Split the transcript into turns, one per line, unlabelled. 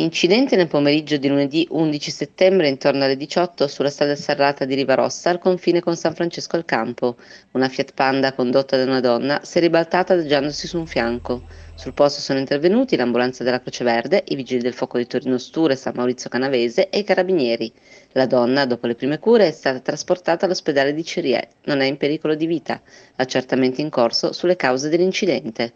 Incidente nel pomeriggio di lunedì 11 settembre intorno alle 18 sulla strada serrata di Rivarossa al confine con San Francesco al Campo. Una Fiat Panda condotta da una donna si è ribaltata adagiandosi su un fianco. Sul posto sono intervenuti l'ambulanza della Croce Verde, i vigili del fuoco di Torino Sture, San Maurizio Canavese e i carabinieri. La donna, dopo le prime cure, è stata trasportata all'ospedale di Cerie. Non è in pericolo di vita. Accertamenti in corso sulle cause dell'incidente.